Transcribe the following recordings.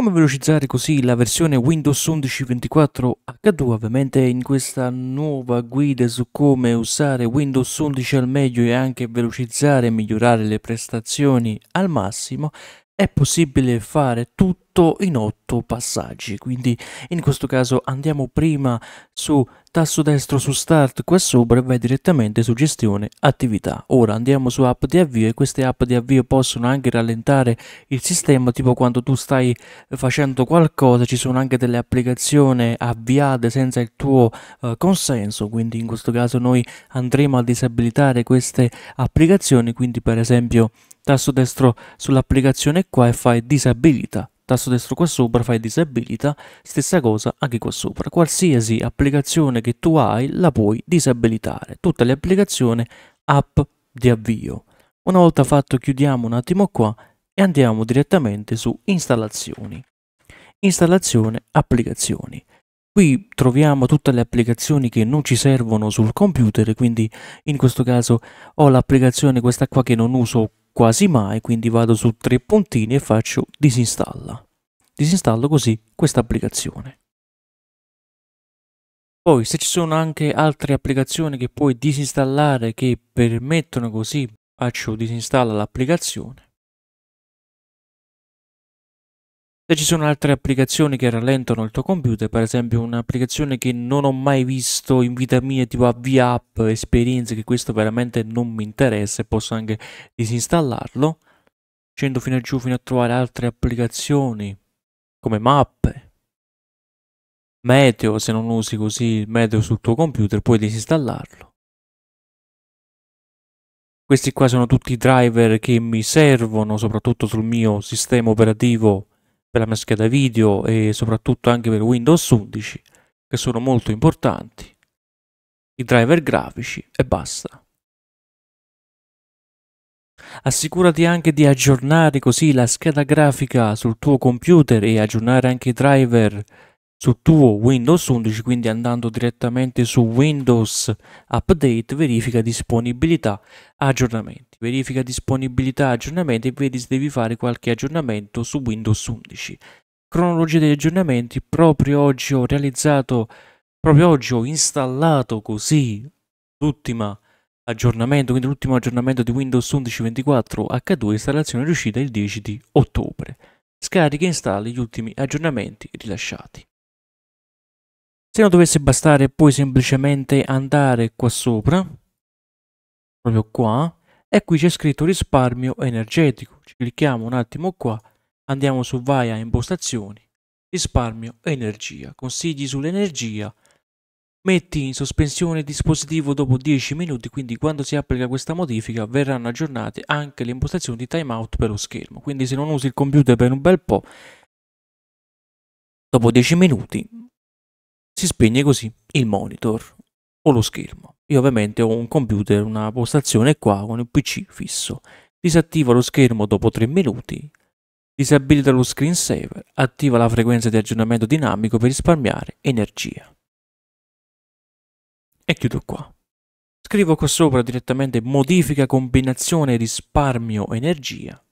Come velocizzare così la versione Windows 11 24 H2 ovviamente in questa nuova guida su come usare Windows 11 al meglio e anche velocizzare e migliorare le prestazioni al massimo è possibile fare tutto 8 in 8 passaggi. Quindi in questo caso andiamo prima su tasto destro su Start qua sopra e vai direttamente su Gestione Attività. Ora andiamo su App di avvio e queste app di avvio possono anche rallentare il sistema, tipo quando tu stai facendo qualcosa ci sono anche delle applicazioni avviate senza il tuo eh, consenso, quindi in questo caso noi andremo a disabilitare queste applicazioni, quindi per esempio tasto destro sull'applicazione qua e fai disabilita tasto destro qua sopra fai disabilita, stessa cosa anche qua sopra. Qualsiasi applicazione che tu hai la puoi disabilitare, tutte le applicazioni app di avvio. Una volta fatto chiudiamo un attimo qua e andiamo direttamente su installazioni. Installazione applicazioni. Qui troviamo tutte le applicazioni che non ci servono sul computer, quindi in questo caso ho l'applicazione questa qua che non uso quasi mai, quindi vado su tre puntini e faccio disinstalla. Disinstallo così questa applicazione. Poi se ci sono anche altre applicazioni che puoi disinstallare che permettono così, faccio disinstalla l'applicazione Se ci sono altre applicazioni che rallentano il tuo computer, per esempio un'applicazione che non ho mai visto in vita mia, tipo AV App, esperienze che questo veramente non mi interessa e posso anche disinstallarlo, scendo fino a giù fino a trovare altre applicazioni come mappe, Meteo, se non usi così il Meteo sul tuo computer puoi disinstallarlo. Questi qua sono tutti i driver che mi servono, soprattutto sul mio sistema operativo per la mia scheda video e soprattutto anche per Windows 11 che sono molto importanti, i driver grafici e basta. Assicurati anche di aggiornare così la scheda grafica sul tuo computer e aggiornare anche i driver sul tuo Windows 11, quindi andando direttamente su Windows Update, verifica disponibilità aggiornamenti. Verifica disponibilità aggiornamenti e vedi se devi fare qualche aggiornamento su Windows 11. Cronologia degli aggiornamenti, proprio oggi ho realizzato, proprio oggi ho installato così l'ultima aggiornamento, quindi l'ultimo aggiornamento di Windows 11 24 H2, installazione riuscita il 10 di ottobre. Scarica e installi gli ultimi aggiornamenti rilasciati. Se non dovesse bastare puoi semplicemente andare qua sopra, proprio qua, e qui c'è scritto risparmio energetico. Ci clicchiamo un attimo qua, andiamo su vai a impostazioni, risparmio energia, consigli sull'energia, metti in sospensione il dispositivo dopo 10 minuti, quindi quando si applica questa modifica verranno aggiornate anche le impostazioni di timeout per lo schermo. Quindi se non usi il computer per un bel po', dopo 10 minuti si spegne così il monitor o lo schermo. Io ovviamente ho un computer, una postazione qua con il PC fisso. Disattiva lo schermo dopo 3 minuti, disabilita lo screensaver, attiva la frequenza di aggiornamento dinamico per risparmiare energia. E chiudo qua. Scrivo qua sopra direttamente modifica combinazione risparmio energia.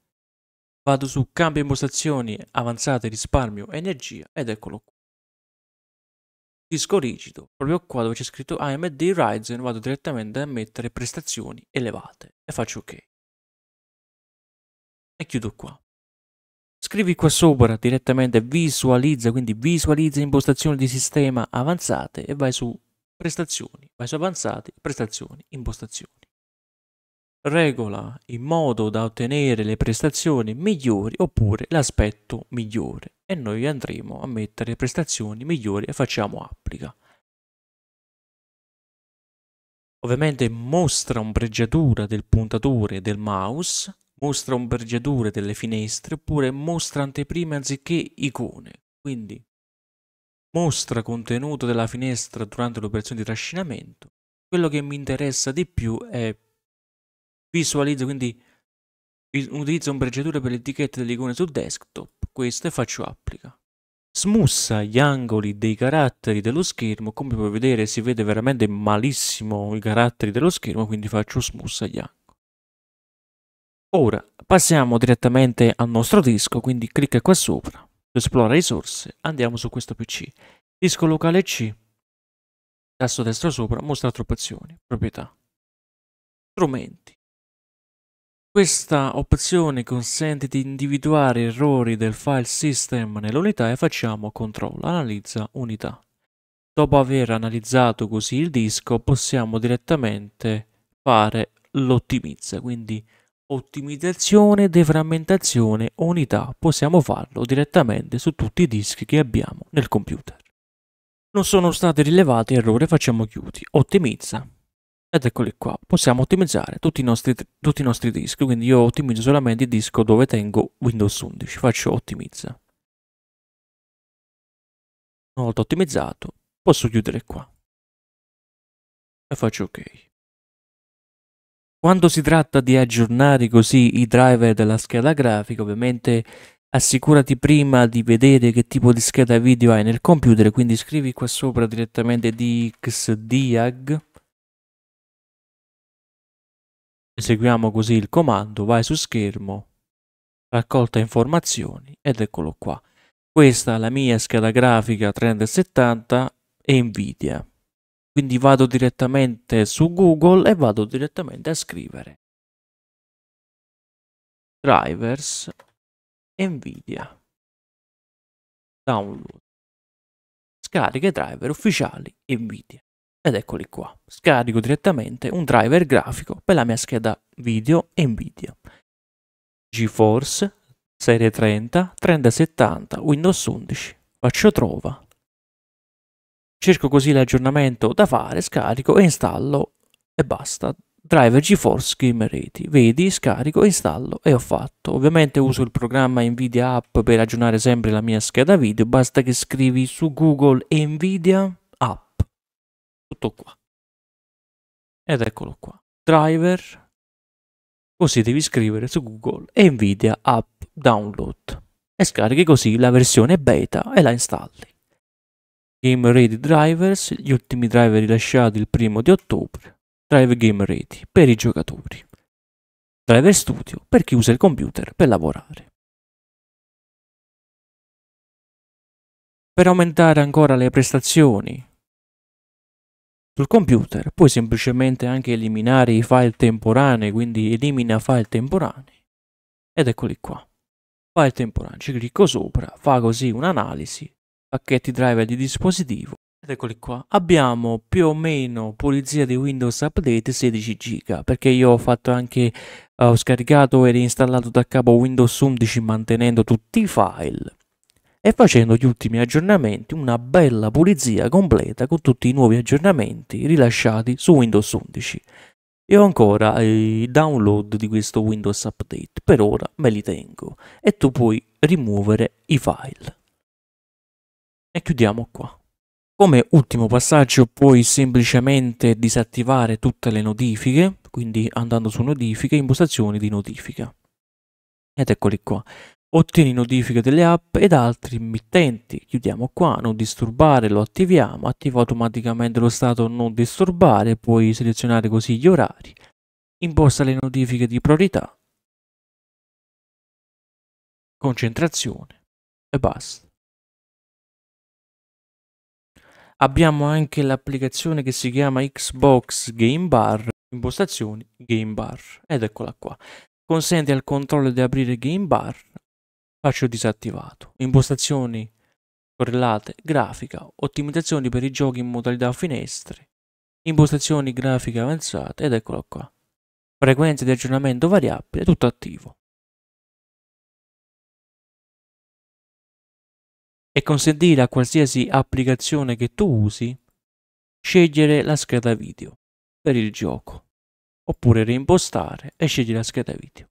Vado su cambio impostazioni avanzate risparmio energia ed eccolo qua disco rigido, proprio qua dove c'è scritto AMD Ryzen vado direttamente a mettere prestazioni elevate e faccio ok. E chiudo qua. Scrivi qua sopra direttamente visualizza, quindi visualizza impostazioni di sistema avanzate e vai su prestazioni, vai su avanzate, prestazioni, impostazioni. Regola in modo da ottenere le prestazioni migliori oppure l'aspetto migliore e noi andremo a mettere prestazioni migliori e facciamo applica. Ovviamente mostra ombreggiatura del puntatore del mouse, mostra ombreggiatura delle finestre oppure mostra anteprime anziché icone. Quindi mostra contenuto della finestra durante l'operazione di trascinamento. Quello che mi interessa di più è visualizzo, quindi utilizzo ombreggiatura per le etichette delle icone sul desktop queste faccio applica. Smussa gli angoli dei caratteri dello schermo, come puoi vedere si vede veramente malissimo i caratteri dello schermo, quindi faccio smussa gli angoli. Ora passiamo direttamente al nostro disco, quindi clicca qua sopra, esplora risorse, andiamo su questo PC. Disco locale C, tasto destro sopra, mostra altre opzioni, proprietà, strumenti, questa opzione consente di individuare errori del file system nell'unità e facciamo controllo, analizza unità. Dopo aver analizzato così il disco possiamo direttamente fare l'ottimizza, quindi ottimizzazione, deframmentazione, unità, possiamo farlo direttamente su tutti i dischi che abbiamo nel computer. Non sono stati rilevati errori, facciamo chiudi, ottimizza, ed eccoli qua, possiamo ottimizzare tutti i, nostri, tutti i nostri dischi, quindi io ottimizzo solamente il disco dove tengo Windows 11, faccio ottimizza. Una volta ottimizzato, posso chiudere qua. E faccio ok. Quando si tratta di aggiornare così i driver della scheda grafica, ovviamente assicurati prima di vedere che tipo di scheda video hai nel computer, quindi scrivi qua sopra direttamente dxdiag Eseguiamo così il comando, vai su schermo, raccolta informazioni ed eccolo qua. Questa è la mia scheda grafica 3070 e Nvidia. Quindi vado direttamente su Google e vado direttamente a scrivere drivers Nvidia download scariche driver ufficiali Nvidia ed eccoli qua. Scarico direttamente un driver grafico per la mia scheda video Nvidia. GeForce serie 30 3070 Windows 11. Faccio trova. Cerco così l'aggiornamento da fare, scarico e installo e basta. Driver GeForce Gamer 80. Vedi, scarico, installo e ho fatto. Ovviamente uso il programma Nvidia App per aggiornare sempre la mia scheda video. Basta che scrivi su Google Nvidia tutto qua ed eccolo qua driver così devi scrivere su google nvidia app download e scarichi così la versione beta e la installi game ready drivers gli ultimi driver rilasciati il primo di ottobre driver game ready per i giocatori driver studio per chi usa il computer per lavorare per aumentare ancora le prestazioni sul computer, puoi semplicemente anche eliminare i file temporanei, quindi elimina file temporanei, ed eccoli qua. File temporanei, ci clicco sopra, fa così un'analisi, pacchetti driver di dispositivo, ed eccoli qua. Abbiamo più o meno pulizia di Windows Update 16 GB, perché io ho fatto anche, eh, ho scaricato e reinstallato da capo Windows 11 mantenendo tutti i file e facendo gli ultimi aggiornamenti una bella pulizia completa con tutti i nuovi aggiornamenti rilasciati su Windows 11. E ho ancora i download di questo Windows Update, per ora me li tengo e tu puoi rimuovere i file. E chiudiamo qua. Come ultimo passaggio puoi semplicemente disattivare tutte le notifiche, quindi andando su notifiche, impostazioni di notifica. Ed eccoli qua. Ottieni notifiche delle app ed altri emittenti. Chiudiamo qua, non disturbare, lo attiviamo, attiva automaticamente lo stato non disturbare, puoi selezionare così gli orari. Imposta le notifiche di priorità. Concentrazione e basta. Abbiamo anche l'applicazione che si chiama Xbox Game Bar, impostazioni Game Bar ed eccola qua consente al controllo di aprire Game Bar, Faccio disattivato. Impostazioni correlate, grafica, ottimizzazioni per i giochi in modalità finestre, impostazioni grafiche avanzate ed eccolo qua. Frequenza di aggiornamento variabile, tutto attivo. E consentire a qualsiasi applicazione che tu usi scegliere la scheda video per il gioco oppure reimpostare e scegliere la scheda video.